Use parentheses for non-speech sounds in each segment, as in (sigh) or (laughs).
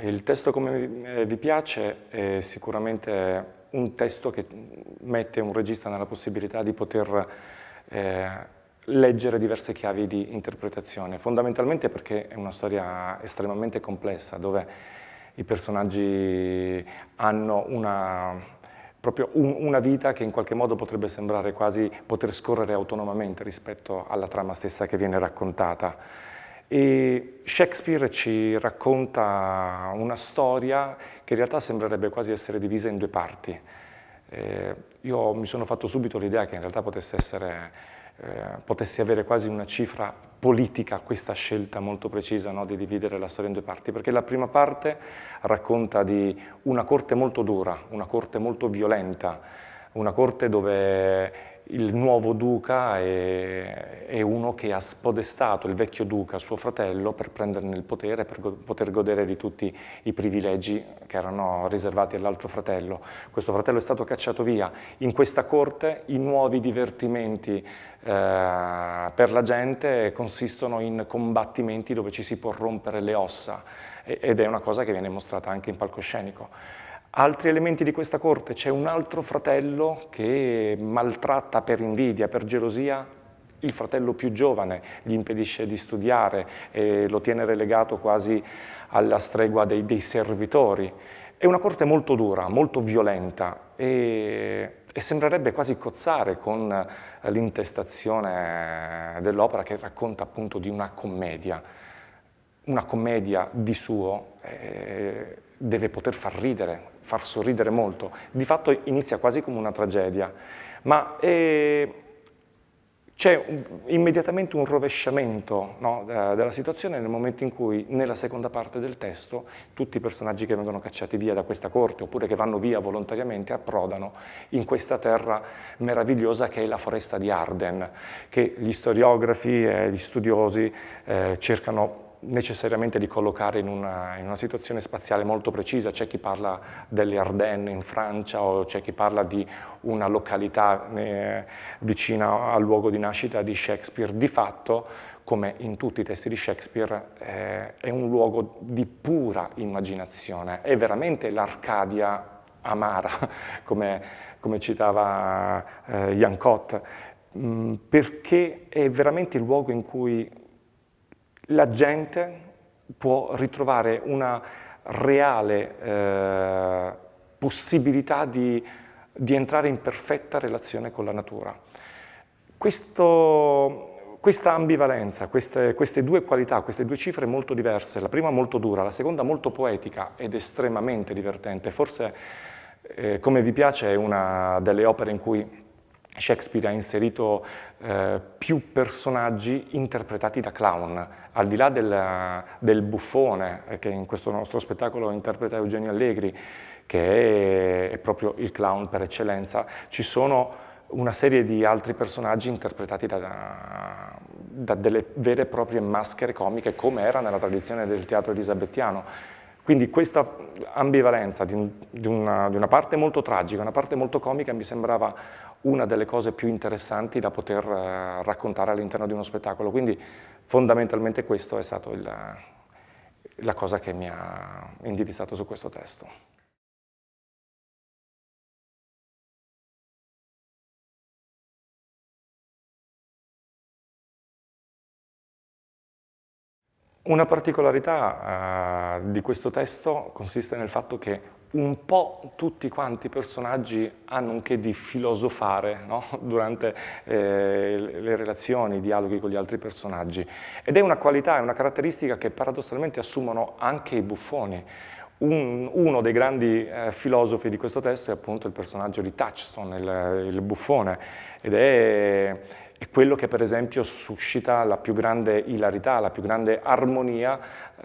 Il testo come eh, vi piace è sicuramente un testo che mette un regista nella possibilità di poter eh, leggere diverse chiavi di interpretazione, fondamentalmente perché è una storia estremamente complessa dove i personaggi hanno una, proprio un, una vita che in qualche modo potrebbe sembrare quasi poter scorrere autonomamente rispetto alla trama stessa che viene raccontata. E Shakespeare ci racconta una storia che in realtà sembrerebbe quasi essere divisa in due parti. Eh, io mi sono fatto subito l'idea che in realtà potesse, essere, eh, potesse, avere quasi una cifra politica questa scelta molto precisa no, di dividere la storia in due parti, perché la prima parte racconta di una corte molto dura, una corte molto violenta, una corte dove il nuovo duca è, è, uno che ha spodestato il vecchio duca, suo fratello, per prenderne il potere, per go poter godere di tutti i privilegi che erano riservati all'altro fratello. Questo fratello è stato cacciato via. In questa corte i nuovi divertimenti eh, per la gente consistono in combattimenti dove ci si può rompere le ossa ed è una cosa che viene mostrata anche in palcoscenico. Altri elementi di questa corte, c'è un altro fratello che maltratta per invidia, per gelosia il fratello più giovane, gli impedisce di studiare, eh, lo tiene relegato quasi alla stregua dei, dei, servitori. È una corte molto dura, molto violenta e, e sembrerebbe quasi cozzare con l'intestazione dell'opera che racconta appunto di una commedia una commedia di suo eh, deve poter far ridere, far sorridere molto. Di fatto inizia quasi come una tragedia, ma eh, c'è immediatamente un rovesciamento no, eh, della situazione nel momento in cui nella seconda parte del testo tutti i personaggi che vengono cacciati via da questa corte oppure che vanno via volontariamente approdano in questa terra meravigliosa che è la foresta di Arden, che gli storiografi e gli studiosi eh, cercano necessariamente ricollocare in una, in una situazione spaziale molto precisa, c'è chi parla delle Ardennes in Francia o c'è chi parla di una località eh, vicina al luogo di nascita di Shakespeare, di fatto come in tutti i testi di Shakespeare, eh, è un luogo di pura immaginazione, è veramente l'Arcadia amara, (laughs) come, come citava eh, Jan Cott, mh, mm, perché è veramente il luogo in cui la gente può ritrovare una reale eh, possibilità di, di, entrare in perfetta relazione con la natura. Questo, questa ambivalenza, queste, queste due qualità, queste due cifre molto diverse, la prima molto dura, la seconda molto poetica ed estremamente divertente, forse eh, come vi piace è una delle opere in cui Shakespeare ha inserito eh, più personaggi interpretati da clown, al di là del, del, buffone eh, che in questo nostro spettacolo interpreta Eugenio Allegri, che è, è proprio il clown per eccellenza, ci sono una serie di altri personaggi interpretati da, da delle vere e proprie maschere comiche, come era nella tradizione del teatro elisabettiano. Quindi questa ambivalenza di, di, una, di, una, parte molto tragica, una parte molto comica, mi sembrava una delle cose più interessanti da poter eh, raccontare all'interno di uno spettacolo. Quindi fondamentalmente questo è stato il, la cosa che mi ha indirizzato su questo testo. Una particolarità uh, di questo testo consiste nel fatto che un po' tutti quanti i personaggi hanno un che di filosofare no? (laughs) durante eh, le relazioni, i dialoghi con gli altri personaggi. Ed è una qualità, è una caratteristica che paradossalmente assumono anche i buffoni. Un, uno dei grandi eh, filosofi di questo testo è appunto il personaggio di Touchstone, il, il buffone, ed è è quello che per esempio suscita la più grande ilarità, la più grande armonia eh,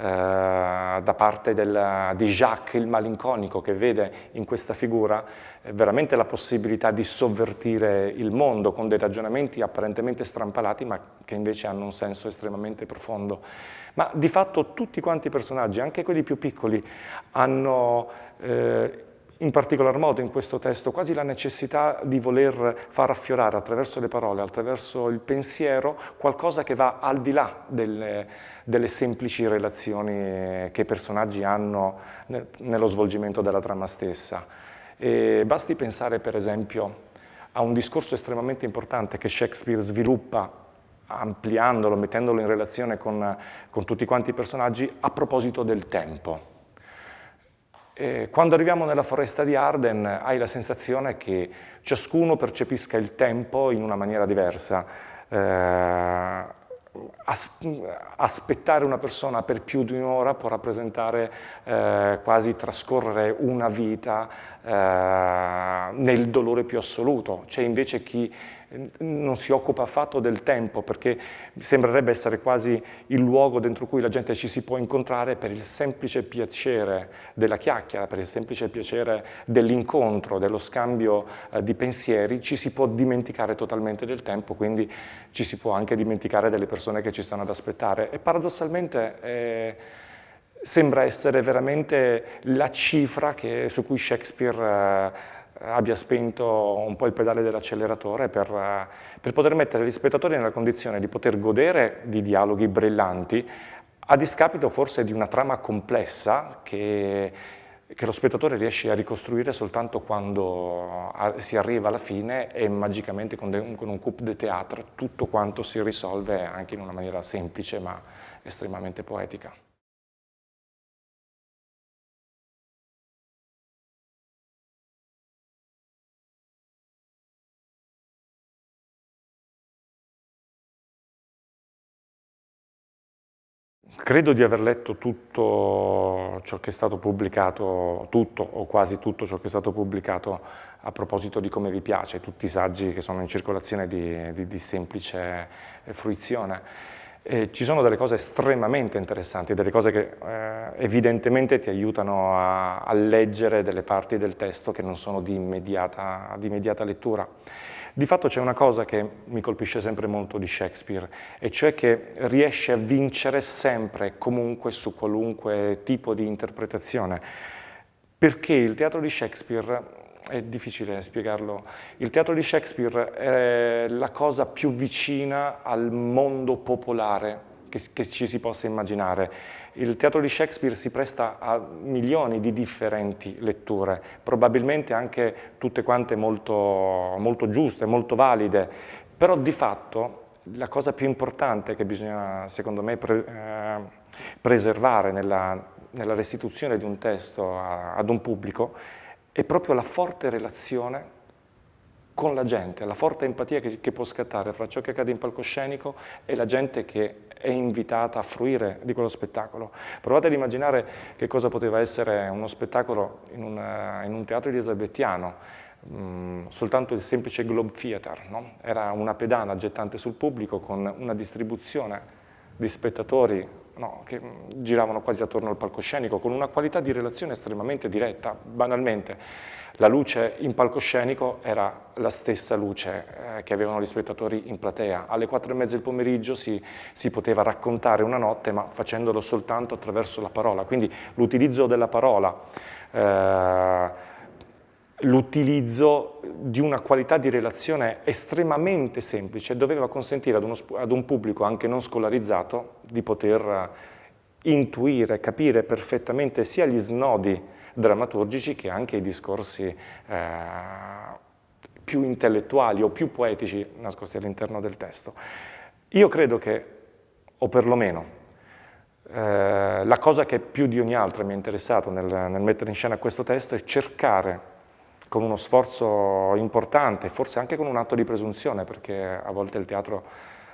da parte del, di Jacques il malinconico che vede in questa figura eh, veramente la possibilità di sovvertire il mondo con dei ragionamenti apparentemente strampalati ma che invece hanno un senso estremamente profondo. Ma di fatto tutti quanti i personaggi, anche quelli più piccoli, hanno... Eh, in particolar modo in questo testo quasi la necessità di voler far affiorare attraverso le parole, attraverso il pensiero, qualcosa che va al di là delle, delle semplici relazioni che i personaggi hanno nel, nello svolgimento della trama stessa. E basti pensare per esempio a un discorso estremamente importante che Shakespeare sviluppa ampliandolo, mettendolo in relazione con, con tutti quanti i personaggi a proposito del tempo eh, quando arriviamo nella foresta di Arden hai la sensazione che ciascuno percepisca il tempo in una maniera diversa. Eh, aspettare una persona per più di un'ora può rappresentare eh, quasi trascorrere una vita eh, nel dolore più assoluto. C'è invece chi non si occupa affatto del tempo perché sembrerebbe essere quasi il luogo dentro cui la gente ci si può incontrare per il semplice piacere della chiacchiera, per il semplice piacere dell'incontro, dello scambio eh, di pensieri, ci si può dimenticare totalmente del tempo, quindi ci si può anche dimenticare delle persone che ci stanno ad aspettare. E paradossalmente... Eh, sembra essere veramente la cifra che, su cui Shakespeare eh, eh, abbia spento un po' il pedale dell'acceleratore per, eh, per, poter mettere gli spettatori nella condizione di poter godere di dialoghi brillanti a discapito forse di una trama complessa che, che lo spettatore riesce a ricostruire soltanto quando a, eh, si arriva alla fine e magicamente con, de, con un coup de théâtre tutto quanto si risolve anche in una maniera semplice ma estremamente poetica. Credo di aver letto tutto ciò che è stato pubblicato, tutto o quasi tutto ciò che è stato pubblicato a proposito di come vi piace, tutti i saggi che sono in circolazione di, di, di semplice eh, fruizione. E ci sono delle cose estremamente interessanti, delle cose che eh, evidentemente ti aiutano a, a, leggere delle parti del testo che non sono di immediata, di immediata lettura. Di fatto c'è una cosa che mi colpisce sempre molto di Shakespeare, e cioè che riesce a vincere sempre, comunque, su qualunque tipo di interpretazione. Perché il teatro di Shakespeare è difficile spiegarlo. Il teatro di Shakespeare è la cosa più vicina al mondo popolare che, che ci si possa immaginare il teatro di Shakespeare si presta a milioni di differenti letture, probabilmente anche tutte quante molto, molto giuste, molto valide, però di fatto la cosa più importante che bisogna, secondo me, pre eh, preservare nella, nella, restituzione di un testo a, ad un pubblico è proprio la forte relazione con la gente, la forte empatia che, che, può scattare fra ciò che accade in palcoscenico e la gente che è invitata a fruire di quello spettacolo. Provate ad immaginare che cosa poteva essere uno spettacolo in, una, eh, in un teatro elisabettiano, Mm, soltanto il semplice Globe Theater, no? era una pedana gettante sul pubblico con una distribuzione di spettatori no, che mm, giravano quasi attorno al palcoscenico, con una qualità di relazione estremamente diretta, banalmente. La luce in palcoscenico era la stessa luce eh, che avevano gli spettatori in platea. Alle quattro e mezza del pomeriggio si, si, poteva raccontare una notte, ma facendolo soltanto attraverso la parola. Quindi l'utilizzo della parola, eh, l'utilizzo di una qualità di relazione estremamente semplice, doveva consentire ad, uno, ad un pubblico anche non scolarizzato di poter eh, intuire, capire perfettamente sia gli snodi drammaturgici che anche i discorsi eh, più intellettuali o più poetici nascosti all'interno del testo. Io credo che, o perlomeno, eh, la cosa che più di ogni altra mi ha interessato nel, nel mettere in scena questo testo è cercare con uno sforzo importante, forse anche con un atto di presunzione, perché a volte il teatro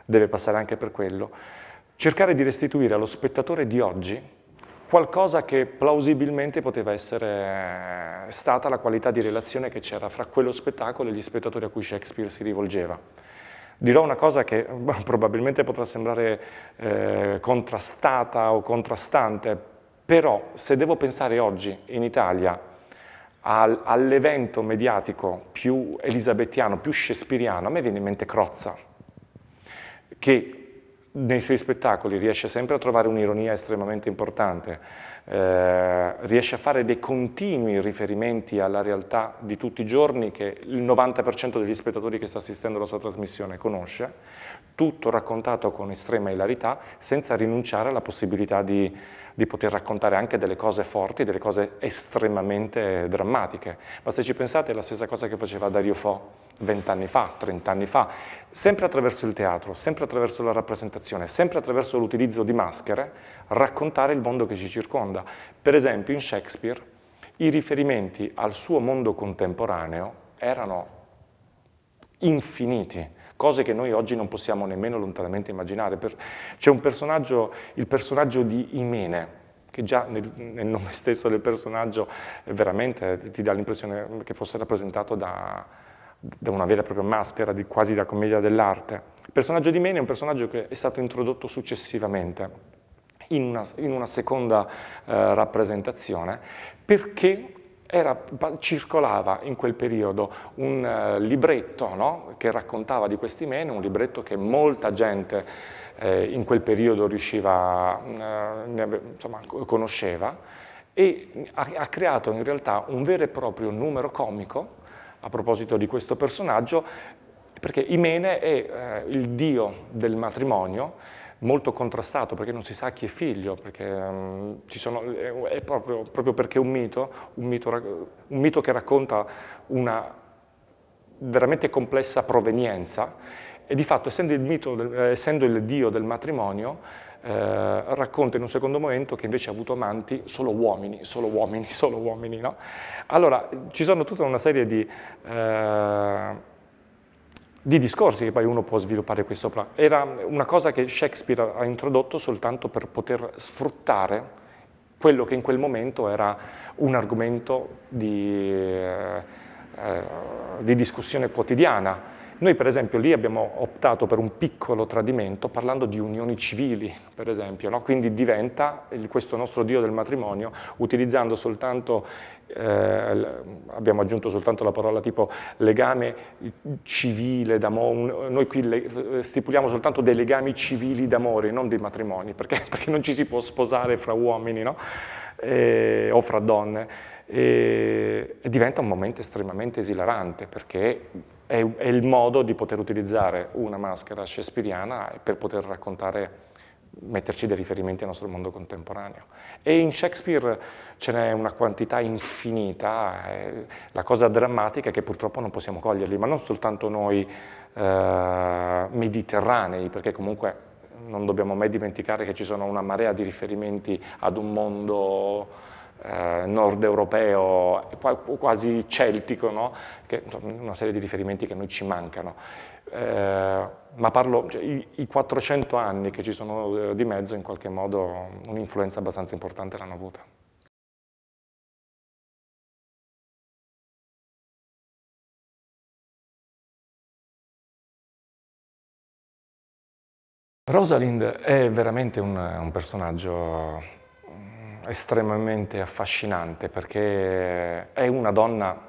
deve passare anche per quello, cercare di restituire allo spettatore di oggi qualcosa che plausibilmente poteva essere eh, stata la qualità di relazione che c'era fra quello spettacolo e gli spettatori a cui Shakespeare si rivolgeva. Dirò una cosa che (laughs) boh, probabilmente potrà sembrare eh, contrastata o contrastante, però se devo pensare oggi in Italia al, all'evento mediatico più elisabettiano, più shakespeariano, a me viene in mente Crozza, che nei suoi spettacoli riesce sempre a trovare un'ironia estremamente importante, eh, riesce a fare dei continui riferimenti alla realtà di tutti i giorni che il 90% degli spettatori che sta assistendo alla sua trasmissione conosce, tutto raccontato con estrema ilarità senza rinunciare alla possibilità di di poter raccontare anche delle cose forti, delle cose estremamente drammatiche. Ma se ci pensate è la stessa cosa che faceva Dario Fo vent'anni fa, trent'anni fa, sempre attraverso il teatro, sempre attraverso la rappresentazione, sempre attraverso l'utilizzo di maschere, raccontare il mondo che ci circonda. Per esempio in Shakespeare i riferimenti al suo mondo contemporaneo erano infiniti, cose che noi oggi non possiamo nemmeno lontanamente immaginare. C'è un personaggio, il personaggio di Imene, che già nel, nel, nome stesso del personaggio eh, veramente eh, ti dà l'impressione che fosse rappresentato da, da, una vera e propria maschera, di, quasi da commedia dell'arte. Il personaggio di Imene è un personaggio che è stato introdotto successivamente in una, in una seconda eh, rappresentazione perché era, circolava in quel periodo un uh, libretto no? che raccontava di questi meni, un libretto che molta gente eh, in quel periodo riusciva, mm, eh, insomma, conosceva e ha, ha creato in realtà un vero e proprio numero comico a proposito di questo personaggio perché Imene è eh, il dio del matrimonio molto contrastato perché non si sa chi è figlio, perché, um, sono, è, eh, è proprio, proprio, perché è un mito, un mito, un mito che racconta una veramente complessa provenienza e di fatto essendo il, mito, eh, essendo il dio del matrimonio eh, racconta in un secondo momento che invece ha avuto amanti solo uomini, solo uomini, (laughs) solo uomini. No? Allora ci sono tutta una serie di... Eh, di discorsi che poi uno può sviluppare qui sopra. Era una cosa che Shakespeare ha introdotto soltanto per poter sfruttare quello che in quel momento era un argomento di, eh, di discussione quotidiana. Noi per esempio lì abbiamo optato per un piccolo tradimento parlando di unioni civili, per esempio, no? quindi diventa questo nostro dio del matrimonio, utilizzando soltanto eh, abbiamo aggiunto soltanto la parola tipo legame civile d'amore, noi qui le, eh, stipuliamo soltanto dei legami civili d'amore, non dei matrimoni, perché, (laughs) perché, non ci si può sposare fra uomini no? eh, o fra donne. E, e diventa un momento estremamente esilarante perché è, è il modo di poter utilizzare una maschera shakespeariana per poter raccontare metterci dei riferimenti al nostro mondo contemporaneo. E in Shakespeare ce n'è una quantità infinita, eh, la cosa drammatica è che purtroppo non possiamo coglierli, ma non soltanto noi eh, mediterranei, perché comunque non dobbiamo mai dimenticare che ci sono una marea di riferimenti ad un mondo eh, nord europeo, quasi celtico, no? che, una serie di riferimenti che a noi ci mancano. Eh, ma parlo, cioè, i, i, 400 anni che ci sono eh, di mezzo in qualche modo un'influenza abbastanza importante l'hanno avuta. Rosalind è veramente un, un personaggio estremamente affascinante perché è una donna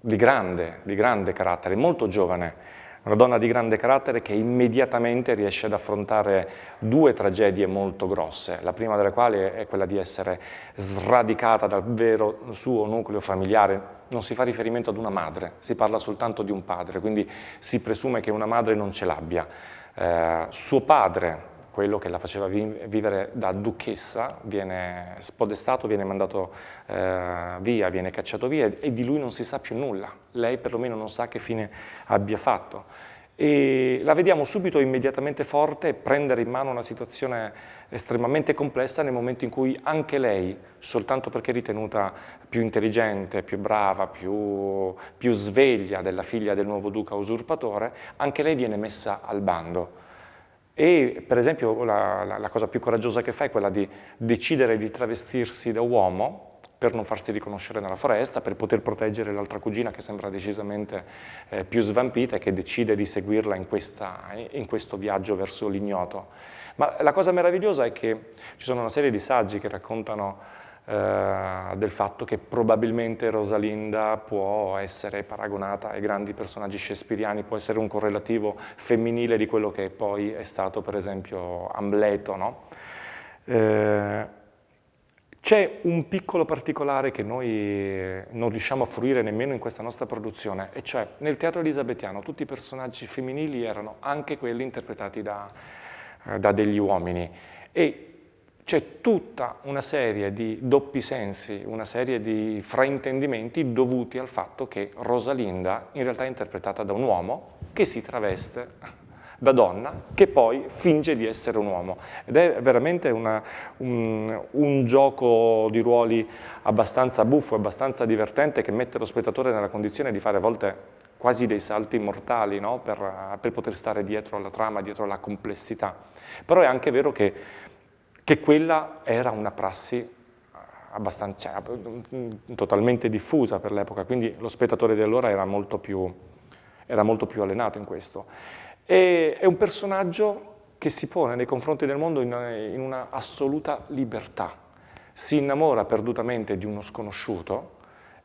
di grande, di grande carattere, molto giovane, una donna di grande carattere che immediatamente riesce ad affrontare due tragedie molto grosse, la prima delle quali è quella di essere sradicata dal vero suo nucleo familiare, non si fa riferimento ad una madre, si parla soltanto di un padre, quindi si presume che una madre non ce l'abbia. Eh, suo padre, quello che la faceva vivere da duchessa, viene spodestato, viene mandato eh, via, viene cacciato via e di lui non si sa più nulla, lei perlomeno non sa che fine abbia fatto. E la vediamo subito immediatamente forte prendere in mano una situazione estremamente complessa nel momento in cui anche lei, soltanto perché ritenuta più intelligente, più brava, più, più sveglia della figlia del nuovo duca usurpatore, anche lei viene messa al bando e per esempio la, la, la, cosa più coraggiosa che fa è quella di decidere di travestirsi da uomo per non farsi riconoscere nella foresta, per poter proteggere l'altra cugina che sembra decisamente eh, più svampita e che decide di seguirla in, questa, in questo viaggio verso l'ignoto. Ma la cosa meravigliosa è che ci sono una serie di saggi che raccontano eh, del fatto che probabilmente Rosalinda può essere paragonata ai grandi personaggi shakespeariani, può essere un correlativo femminile di quello che poi è stato per esempio Amleto. No? Eh, c'è un piccolo particolare che noi eh, non riusciamo a fruire nemmeno in questa nostra produzione, e cioè nel teatro elisabetiano tutti i personaggi femminili erano anche quelli interpretati da, eh, da degli uomini e c'è tutta una serie di doppi sensi, una serie di fraintendimenti dovuti al fatto che Rosalinda in realtà è interpretata da un uomo che si traveste da donna che poi finge di essere un uomo. Ed è veramente una, un, un, gioco di ruoli abbastanza buffo, abbastanza divertente che mette lo spettatore nella condizione di fare a volte quasi dei salti mortali no? per, per poter stare dietro alla trama, dietro alla complessità. Però è anche vero che che quella era una prassi eh, abbastanza, cioè, mm, totalmente diffusa per l'epoca, quindi lo spettatore di allora era molto più, era molto più allenato in questo. E, è un personaggio che si pone nei confronti del mondo in, in una assoluta libertà, si innamora perdutamente di uno sconosciuto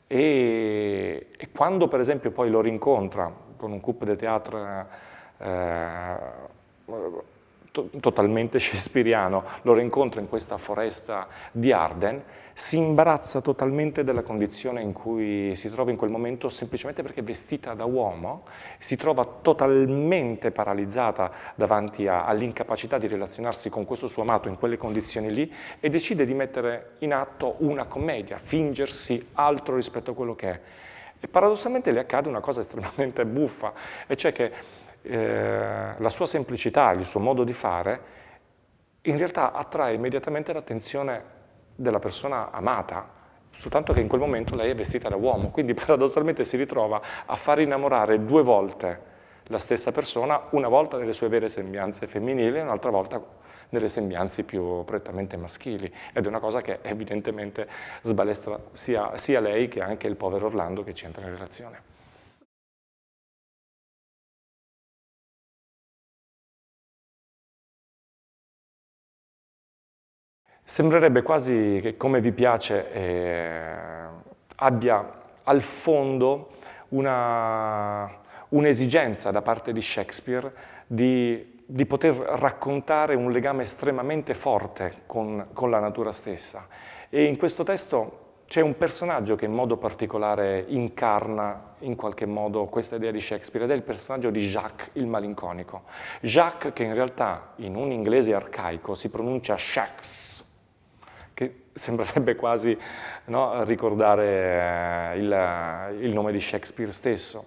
e, e quando per esempio poi lo rincontra con un coup de théâtre eh, to totalmente (laughs) shakespeariano, lo rincontro in questa foresta di Arden, si imbarazza totalmente della condizione in cui si trova in quel momento semplicemente perché è vestita da uomo, si trova totalmente paralizzata davanti all'incapacità di relazionarsi con questo suo amato in quelle condizioni lì e decide di mettere in atto una commedia, fingersi altro rispetto a quello che è. E paradossalmente le accade una cosa estremamente buffa, e cioè che eh, la sua semplicità, il suo modo di fare, in realtà attrae immediatamente l'attenzione della persona amata, soltanto che in quel momento lei è vestita da uomo, quindi (laughs) paradossalmente si ritrova a far innamorare due volte la stessa persona, una volta nelle sue vere sembianze femminili e un'altra volta nelle sembianze più prettamente maschili ed è una cosa che evidentemente sbalestra sia, sia lei che anche il povero Orlando che ci entra in relazione. Sembrerebbe quasi che come vi piace eh, abbia al fondo un'esigenza da parte di Shakespeare di, di, poter raccontare un legame estremamente forte con, con la natura stessa. E in questo testo c'è un personaggio che in modo particolare incarna in qualche modo questa idea di Shakespeare ed è il personaggio di Jacques il malinconico. Jacques che in realtà in un inglese arcaico si pronuncia Shax, sembrerebbe quasi no, ricordare eh, il, il nome di Shakespeare stesso.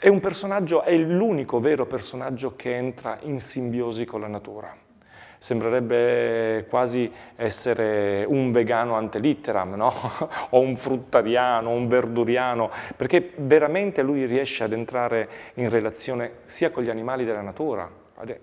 È un personaggio, è l'unico vero personaggio che entra in simbiosi con la natura. Sembrerebbe quasi essere un vegano ante litteram, no? (laughs) o un fruttariano, un verduriano, perché veramente lui riesce ad entrare in relazione sia con gli animali della natura,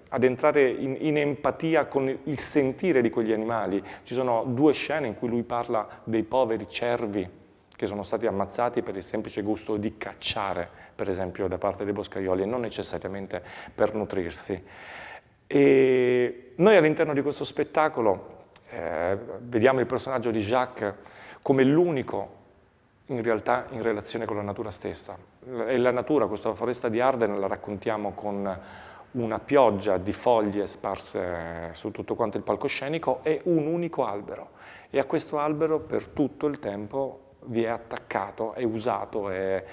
ad entrare in, in, empatia con il sentire di quegli animali. Ci sono due scene in cui lui parla dei poveri cervi che sono stati ammazzati per il semplice gusto di cacciare, per esempio, da parte dei boscaioli e non necessariamente per nutrirsi. E noi all'interno di questo spettacolo eh, vediamo il personaggio di Jacques come l'unico in realtà in relazione con la natura stessa. E la natura, questa foresta di Arden, la raccontiamo con una pioggia di foglie sparse su tutto quanto il palcoscenico e un unico albero. E a questo albero per tutto il tempo vi è attaccato, è usato è,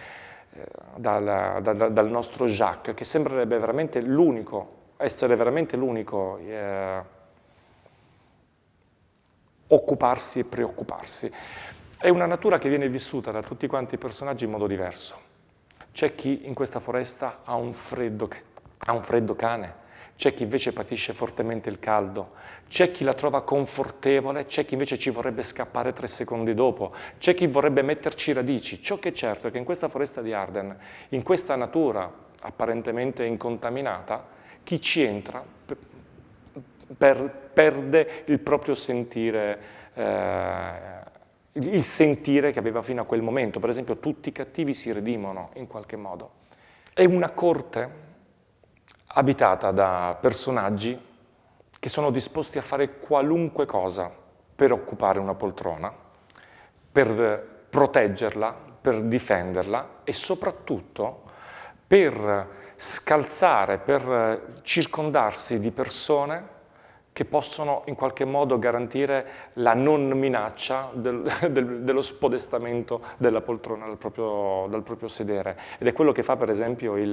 eh, dal, dal, dal, nostro Jacques, che sembrerebbe veramente l'unico, essere veramente l'unico eh, occuparsi e preoccuparsi. È una natura che viene vissuta da tutti quanti i personaggi in modo diverso. C'è chi in questa foresta ha un freddo che ha un freddo cane, c'è chi invece patisce fortemente il caldo, c'è chi la trova confortevole, c'è chi invece ci vorrebbe scappare tre secondi dopo, c'è chi vorrebbe metterci radici. Ciò che è certo è che in questa foresta di Arden, in questa natura apparentemente incontaminata, chi ci entra per, perde il proprio sentire, eh, il sentire che aveva fino a quel momento. Per esempio tutti i cattivi si redimono in qualche modo. È una corte abitata da personaggi che sono disposti a fare qualunque cosa per occupare una poltrona, per proteggerla, per difenderla e soprattutto per scalzare, per circondarsi di persone che possono in qualche modo garantire la non minaccia del, (laughs) del, dello spodestamento della poltrona dal proprio, dal proprio sedere. Ed è quello che fa per esempio il,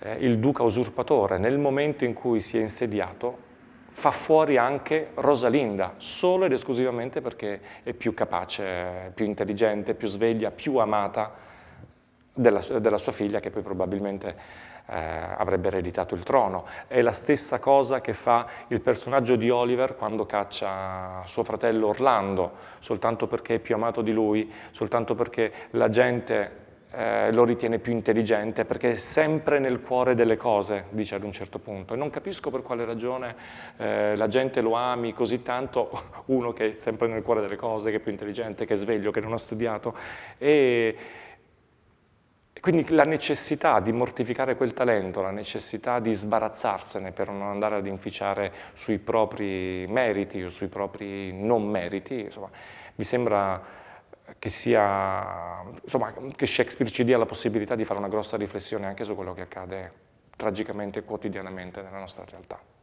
eh, il duca usurpatore, nel momento in cui si è insediato, fa fuori anche Rosalinda, solo ed esclusivamente perché è più capace, più intelligente, più sveglia, più amata della, della sua figlia, che poi probabilmente eh, avrebbe ereditato il trono. È la stessa cosa che fa il personaggio di Oliver quando caccia suo fratello Orlando, soltanto perché è più amato di lui, soltanto perché la gente eh, lo ritiene più intelligente, perché è sempre nel cuore delle cose, dice ad un certo punto. E non capisco per quale ragione eh, la gente lo ami così tanto, (laughs) uno che è sempre nel cuore delle cose, che è più intelligente, che è sveglio, che non ha studiato. E, quindi la necessità di mortificare quel talento, la necessità di sbarazzarsene per non andare ad inficiare sui propri meriti o sui propri non meriti, insomma, mi sembra che, sia, insomma, che Shakespeare ci dia la possibilità di fare una grossa riflessione anche su quello che accade tragicamente quotidianamente nella nostra realtà.